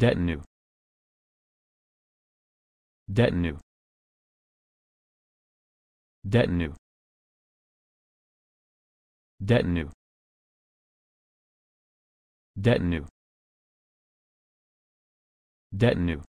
Detenu. Detenu. Detenu. Detenu. Detenu. Detenu.